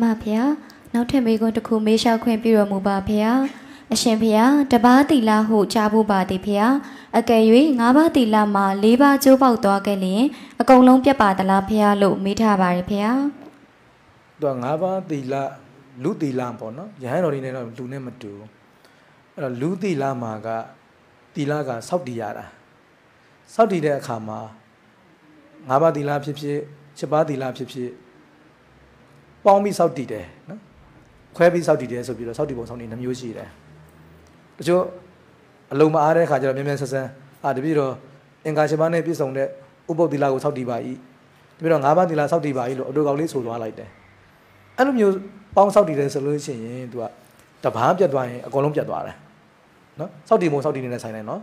မှန်ပါဗျာနောက်ထပ်မိကွန်းတစ်ခုမေးလျှောက်ခွင့်ပြုတော်မူပါဗျာအရှင်ဖေယတပါးတိလာဟုကြားဖို့ပါသည်ဖေယအကယ်၍ငါးပါးတိလာမှာလေးပါးကျိုးပေါက်သွားခဲ့လျင်အကုန်လုံးပြတ်ပါသလားဖေယလို့မေးထားပါရဲ့ဖေယသူကငါးပါးတိလာလူတိလာပေါ့နော်ယဟန်တော်တွေနဲ့တော့လူနဲ့မတူအဲ့တော့လူတိလာမှာကတိလာကစောက်တည်ရတာစောက်တည်တဲ့အခါမှာငါးပါးတိလာဖြစ်ဖြစ်ခြေပါးတိလာဖြစ်ဖြစ်ပေါင်းပြီးစောက်တည်တယ်နော်ခွဲပြီးစောက်တည်တယ်ဆိုပြီးတော့စောက်တည်ပုံဆောင်နေနှမျိုးရှိတယ်တချို့အလုံးမအားတဲ့ခါကျတော့မြန်မြန်ဆန်ဆန်အာတပည့်တော်အင်္ဂါ၈ပါးနဲ့ပြည့်စုံတဲ့ဥပုပ်သီလကိုစောက်တည်ပါ၏တပည့်တော်၅ပါးသီလစောက်တည်ပါ၏လို့အတူကောင်လေးဆိုသွားလိုက်တယ်အဲ့လိုမျိုးပေါင်းစောက်တည်တယ်ဆိုလို့ရှိရင်သူကတပားပြတ်သွားရင်အကုန်လုံးပြတ်သွားတယ်နော်စောက်တည်ပုံစောက်တည်နေတဲ့ဆိုင်တိုင်းနော်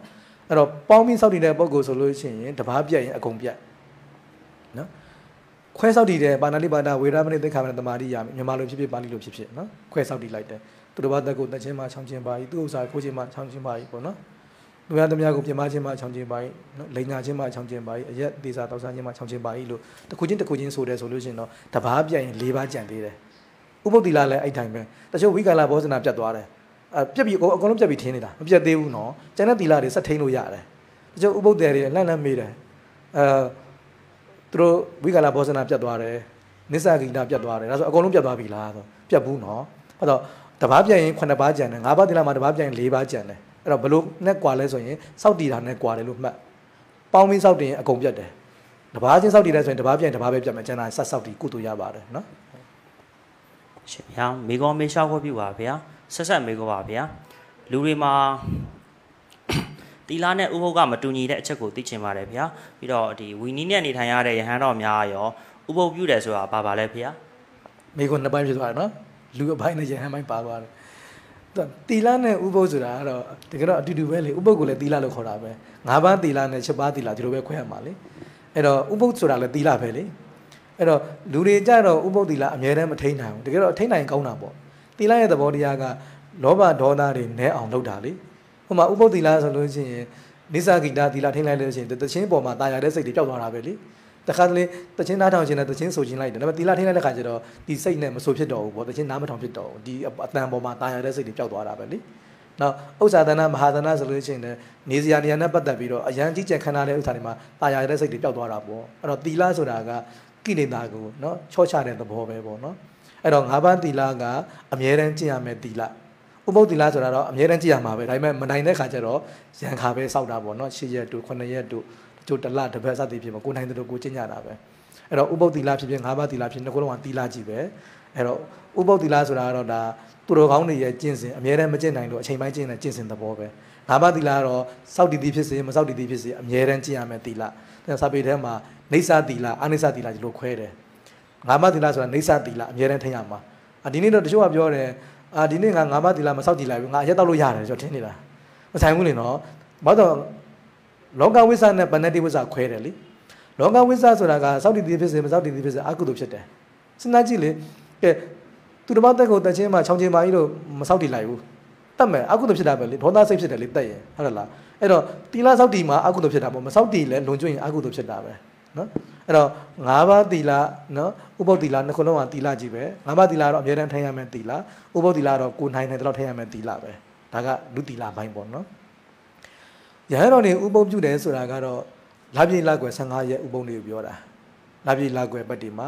အဲ့တော့ပေါင်းပြီးစောက်တည်တဲ့ပုံကိုဆိုလို့ရှိရင်တပားပြတ်ရင်အကုန်ပြတ်ခွဲဆောက်တည်တဲ့ပါဏာတိပါဒဝေရမဏိသင်္ခါမဏတမာတိရမယ်မြန်မာလိုဖြစ်ဖြစ်ပါဠိလိုဖြစ်ဖြစ်နော်ခွဲဆောက်တည်လိုက်တယ်သူတစ်ပါးသက်ကိုတချင်းမှာချောင်းချင်းပါ ਈ သူ့ဥစ္စာကိုချင်းမှာချောင်းချင်းပါ ਈ ပေါ့နော်သူများသမီးကိုပြမချင်းမှာချောင်းချင်းပါ ਈ နော်လိန်ညာချင်းမှာချောင်းချင်းပါ ਈ အရက်သေးစာတောက်စားချင်းမှာချောင်းချင်းပါ ਈ လို့တစ်ခုချင်းတစ်ခုချင်းဆိုတယ်ဆိုလို့ရှိရင်တော့တဘာပြတ်ရင်၄ပါးကြံသေးတယ်ဥပုတ်တိလာလည်းအဲ့တိုင်းပဲတချို့ဝိကာလဘောဇနာပြတ်သွားတယ်အပြက်ပြီးအကုန်လုံးပြက်ပြီးထင်းနေတာမပြတ်သေးဘူးနော်ကျန်တဲ့တိလာတွေဆက်ထိန်လို့ရတယ်တချို့ဥပုတ်တယ်တွေလန့်လန့်မေးတယ်အဲသူတို့ဝိကာလဘောဇနာပြတ်သွားတယ်နစ္စာဂိတာပြတ်သွားတယ်ဒါဆိုအကုန်လုံးပြတ်သွားပြီလားဆိုပြတ်ဘူးနော်အဲ့တော့တဘာပြတ်ရင်9ပါးကျန်တယ်9ပါးတိလာမှာတဘာပြတ်ရင်4ပါးကျန်တယ်အဲ့တော့ဘလို့နဲ့ကွာလဲဆိုရင်စောက်တီတာနဲ့ကွာတယ်လို့မှတ်ပေါင်းပြီးစောက်တင်အကုန်ပြတ်တယ်တဘာချင်းစောက်တီတယ်ဆိုရင်တဘာပြတ်ရင်တဘာပဲပြတ်မယ်ကျန်တာဆက်စောက်တီကုတူရပါတယ်နော်ရှင်ဗျာမိကောမေရှောက်ခွင့်ပြုပါဗျာဆက်ဆက်မိကောပါဗျာလူတွေမှာတီလာနဲ့ဥပုပ်ကမတူညီတဲ့အချက်ကိုသိချင်ပါတယ်ဗျာပြီးတော့ဒီဝီနီနဲ့နေထိုင်ရတဲ့ယဟန်တော်များရောဥပုပ်ပြုတယ်ဆိုတာဘာပါလဲဗျာမိခွန်းနှစ်ပိုင်းဖြစ်သွားတယ်နော်လူအပိုင်းနဲ့ယဟန်ပိုင်းပါသွားတယ်တီလာနဲ့ဥပုပ်ဆိုတာကတော့တကယ်တော့အတူတူပဲလေဥပုပ်ကိုလည်းတီလာလို့ခေါ်တာပဲငါးပါးတီလာနဲ့ချက်ပါးတီလာဒီလိုပဲခွဲရမှာလေအဲ့တော့ဥပုပ်ဆိုတာလည်းတီလာပဲလေအဲ့တော့လူတွေကြတော့ဥပုပ်တီလာအများတမ်းမထိန်နိုင်ဘူးတကယ်တော့ထိန်နိုင်ကောင်းတာပေါ့တီလာရဲ့သဘောတရားကလောဘဒေါသတွေနဲအောင်လုပ်တာလေဟိုမှာဥပုပ်သီလဆိုလို့ရှိရင်နိစ္စဂိတာသီလထိန်းလိုက်လို့ရှိရင်တခြင်းပေါ်မှာတာယာတဲ့စိတ်တွေပျောက်သွားတာပဲလေတခါတလေတခြင်းနားထောင်ခြင်းနဲ့တခြင်းဆိုခြင်းလိုက်တယ်ဒါပေမဲ့သီလထိန်းလိုက်တဲ့ခါကျတော့ဒီစိတ်နဲ့မဆိုဖြစ်တော့ဘူးပေါ့တခြင်းနားမထောင်ဖြစ်တော့ဘူးဒီအတန်ပေါ်မှာတာယာတဲ့စိတ်တွေပျောက်သွားတာပဲလေနောက်ဥစ္စာသနာမဟာသနာဆိုလို့ရှိရင်လည်းနေစရာနေရာနဲ့ပတ်သက်ပြီးတော့အရန်ကြီးကြံခန္ဓာတဲ့ဥစ္စာတွေမှာတာယာတဲ့စိတ်တွေပျောက်သွားတာပေါ့အဲ့တော့သီလဆိုတာကကိလေသာကိုနော်ချော့ချတဲ့သဘောပဲပေါ့နော်အဲ့တော့ငါးပါးသီလကအမြဲတမ်းကျင့်ရမယ်သီလဥပုပ်သီလဆိုတာတော့အများတန်းကြည့်ရမှာပဲဒါပေမဲ့မနိုင်တဲ့ခါကျတော့ရန်ခါပဲစောက်တာပေါ့နော်၈ရက်တို့9ရက်တို့တချို့တစ်လတစ်ပတ်စသည်ဖြင့်ကိုနိုင်တဲ့တို့ကိုကျင့်ကြတာပဲအဲ့တော့ဥပုပ်သီလဖြစ်ဖြစ်၅ပါးသီလဖြစ်နှစ်ခုလုံးကသီလကြီးပဲအဲ့တော့ဥပုပ်သီလဆိုတာကတော့ဒါသူတော်ကောင်းတွေရဲ့ကျင့်စဉ်အများတန်းမကျင့်နိုင်လို့အချိန်ပိုင်းကျင့်တဲ့ကျင့်စဉ်သဘောပဲငါးပါးသီလကတော့စောက်တည်တည်ဖြစ်စေမစောက်တည်တည်ဖြစ်စေအများတန်းကျင့်ရမယ်သီလစာပေထဲမှာနေစာသီလအနေစာသီလဒီလိုခွဲတယ်ငါးပါးသီလဆိုတာနေစာသီလအများတန်းထိရမှာအဒီနေ့တော့တချို့ကပြောတယ်အာဒီနေ့ငါငါးပါးသီလမစောက်ကြည့်လိုက်ဘူးငါအရက်တောက်လို့ရတယ်ကျွန်တော်ထင်နေတာမဆိုင်ဘူးလေနော်ဘာတော့လောကဝိဇ္ဇာနဲ့ဗန္နတိဝိဇ္ဇာခွဲတယ်လေလောကဝိဇ္ဇာဆိုတာကစောက်တည်တည်ဖြစ်စေမစောက်တည်တည်ဖြစ်စေအကုသိုလ်ဖြစ်တယ်စဉ်းစားကြည့်လေကဲသူတစ်ပါးတက်ကိုတက်ချင်းမှာချောင်းချင်းမာကြီးတို့မစောက်တည်လိုက်ဘူးတတ်မယ်အကုသိုလ်ဖြစ်တာပဲလေဒေါသစိတ်ဖြစ်တယ်လေတက်ရင်ဟုတ်လားအဲ့တော့တီလာစောက်တည်မှာအကုသိုလ်ဖြစ်တာပေါ့မစောက်တည်လဲလွန်ကျွင်းအကုသိုလ်ဖြစ်တာပဲနော်အဲ့တော့၅ပါးသီလနော်ဥပုပ်သီလနှစ်ခုလုံးကသီလကြီးပဲ၅ပါးသီလတော့အများတန်းထိုင်ရမယ်သီလဥပုပ်သီလတော့ကိုနိုင်နိုင်တဲ့လောက်ထိုင်ရမယ်သီလပဲဒါကလူသီလဘိုင်းပေါ့နော်ရဟန်းတော်နေဥပုပ်ပြုတယ်ဆိုတာကတော့လပြည့်လကွယ်15ရက်ဥပုပ်တွေကိုပြောတာလပြည့်လကွယ်ပတ်ဒီမှာ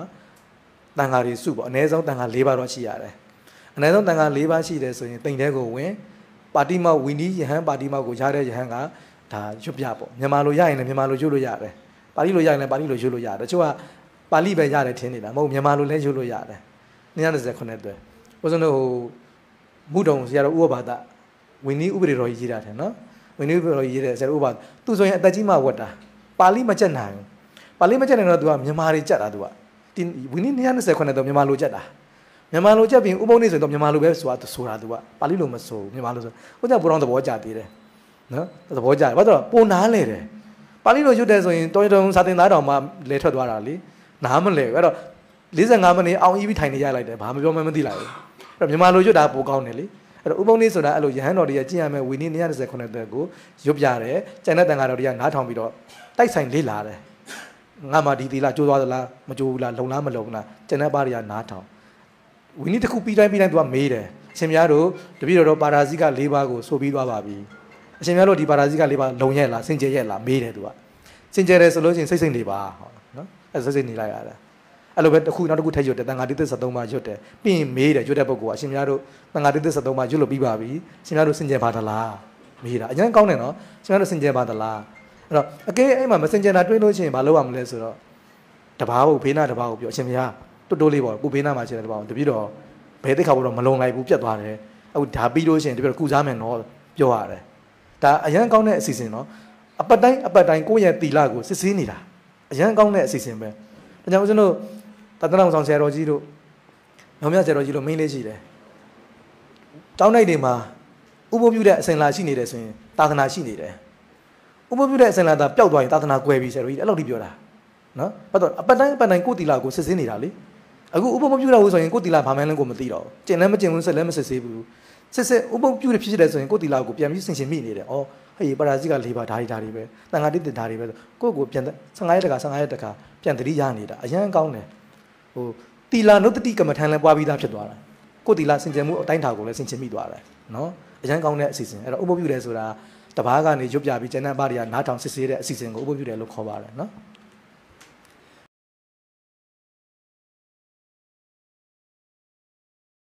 တန်ဃာတွေစုပေါ့အ ਨੇ ဆုံးတန်ဃာ၄ပါးတော့ရှိရတယ်အ ਨੇ ဆုံးတန်ဃာ၄ပါးရှိတယ်ဆိုရင်တိမ်တဲ့ကိုဝင်ပါတိမောက်ဝီနီးယဟန်ပါတိမောက်ကိုရတဲ့ယဟန်ကဒါရွတ်ပြပေါ့မြန်မာလိုရရင်လည်းမြန်မာလိုရွတ်လို့ရတယ်ပါဠိလိုရရင်လည်းပါဠိလိုရွတ်လို့ရတယ်တချို့ကပါဠိပဲရတယ်ထင်နေတာမဟုတ်မြန်မာလိုလည်းရွတ်လို့ရတယ်229အတွက်ဦးဇုံတို့ဟိုမုဒုံဆရာတော်ဥပဘာဒဝင်းနီးဥပဒေတော်ကြီးရေးတာတယ်နော်ဝင်းနီးဥပဒေတော်ကြီးရေးတယ်ဆရာတော်ဥပဘာဒသူဆိုရင်အသက်ကြီးမှဝတ်တာပါဠိမကြက်နိုင်ဘူးပါဠိမကြက်နိုင်တော့ तू ကမြန်မာတွေကြက်တာ तू ကဝင်းနီး229တော့မြန်မာလိုကြက်တာမြန်မာလိုကြက်ပြီးဥပုံနေဆိုတော့မြန်မာလိုပဲဆိုတာဆိုတာ तू ကပါဠိလိုမဆိုမြန်မာလိုဆိုဟိုကြဘုရောင်းသဘောကြသေးတယ်နော်သဘောကြတယ်ဘာလို့ပိုနားလဲတယ်ပါဠိလိုရွတ်တယ်ဆိုရင်တောတုံစာသင်သားတော်မှာလဲထွက်သွားတာလေနားမလဲအဲ့တော့45မိနစ်အောင်ဤပြီးထိုင်နေရလိုက်တယ်ဘာမပြောမှမသိလိုက်ဘူးအဲ့တော့မြန်မာလိုရွတ်တာပိုကောင်းတယ်လေအဲ့တော့ဥပုံနည်းဆိုတာအဲ့လိုယဟန်တော်တွေကကြည့်ရမယ်ဝီနည်း139သက်ကိုရွတ်ပြတယ်ကျန်တဲ့တန်ဃာတော်တွေကနားထောင်ပြီးတော့တိုက်ဆိုင်လေးလာတယ်ငါမှဒီသီလကြိုးသွားသလားမကြိုးဘူးလားလုံလားမလုံလားကျန်တဲ့ပါတွေကနားထောင်ဝီနည်းတစ်ခုပြီးတိုင်းပြီးတိုင်းသူကမေးတယ်အရှင်များတို့တပည့်တော်တို့ပါရာဇိက၄ပါးကိုဆိုပြီးသွားပါပြီအရှင်မြတ်တို့ဒီပါရာဇိကလေးပါလုံရဲ့လားစင်ကြယ်ရဲ့လားမေးတယ်သူကစင်ကြယ်တယ်ဆိုလို့ရှိရင်စိတ်စိတ်နေပါနော်အဲစိတ်စိတ်နေလိုက်ရတယ်အဲ့လိုပဲတစ်ခုနောက်တစ်ခုထည့်ရွတ်တယ်တန်ဃာတိသစ္73ပါးရွတ်တယ်ပြီးရင်မေးတယ်ရွတ်တဲ့ပုဂ္ဂိုလ်ကအရှင်မြတ်တို့တန်ဃာတိသစ္73ပါးရွတ်လို့ပြီးပါပြီရှင်မြတ်တို့စင်ကြယ်ပါသလားမေးတာအရင်ကောင်းတယ်နော်ရှင်မြတ်တို့စင်ကြယ်ပါသလားအဲ့တော့အကဲအဲ့မှာမစင်ကြယ်တာတွေးလို့ရှိရင်မလုပ်ရမလဲဆိုတော့တဘာဟုတ်ဘေးနာတဘာဟုတ်ပြောအရှင်မြတ်တွတ်တိုးလေးပေါ့ကိုဘေးနာမှာရှိတဲ့တဘာဟုတ်တပြည့်တော့ဘယ်တိခါဘုတော့မလုံလိုက်ဘူးပြတ်သွားတယ်အခုဒါပြီးလို့ရှိရင်တပြည့်တော့ကုစားမယ်နော်ပြောရတယ်ဒါအရန်ကောင်းတဲ့အစီအစဉ်နော်အပတ်တိုင်းအပတ်တိုင်းကိုယ့်ရဲ့တီလာကိုစစ်ဆေးနေတာအရန်ကောင်းတဲ့အစီအစဉ်ပဲဒါကြောင့်ဦးဇင်းတို့တသနာဆောင်ဆရာတော်ကြီးတို့နောင်မြဆရာတော်ကြီးတို့မိန်းလေးရှိတယ်တောင်းနိုင်တွေမှာဥပုပ်ပြုတဲ့အစဉ်လာရှိနေတယ်ဆိုရင် သာသနာရှိနေတယ်ဥပုပ်ပြုတဲ့အစဉ်လာသာပျောက်သွားရင်သာသနာကွယ်ပြီဆရာတော်ကြီးအဲ့လိုထိပြောတာနော်ပတ်တော့အပတ်တိုင်းအပတ်တိုင်းကိုတီလာကိုစစ်ဆေးနေတာလေအခုဥပုပ်မပြုတာဘူးဆိုရင်ကိုတီလာဘာမှန်းလဲကိုမသိတော့ဘူးကျင်လည်းမကျင်ဘူးဆက်လည်းမစစ်ဆေးဘူးစစ်စစ်ဥပုပ်ပြုတ်ဖြစ်ဖြစ်လဲဆိုရင်ကိုယ်တီလာကိုပြန်ပြီးဆင်ရှင်မိနေတယ်။အော်ဟေ့ပါရာဇိက၄ပါးဓာရီဓာရီပဲ။တန်ဃာတိတ္တဓာရီပဲဆိုကိုယ့်ကိုပြန်15ရက်တခါ15ရက်တခါပြန်တတိရနေတာအရန်ကောင်းတယ်။ဟိုတီလာနုတ္တိကမ္မထံလဲပွားပြီးသားဖြစ်သွားတာ။ကိုယ်တီလာဆင်ရှင်မှုအတိုင်းထာကိုလည်းဆင်ရှင်မိသွားတယ်နော်။အရန်ကောင်းတဲ့အစီအစဉ်အဲ့တော့ဥပုပ်ပြုတ်လဲဆိုတာတပားကနေရွတ်ပြပြီးကျန်တဲ့ပါးတွေကနားထောင်စစ်ဆေးတဲ့အစီအစဉ်ကိုဥပုပ်ပြုတ်တယ်လို့ခေါ်ပါတယ်နော်။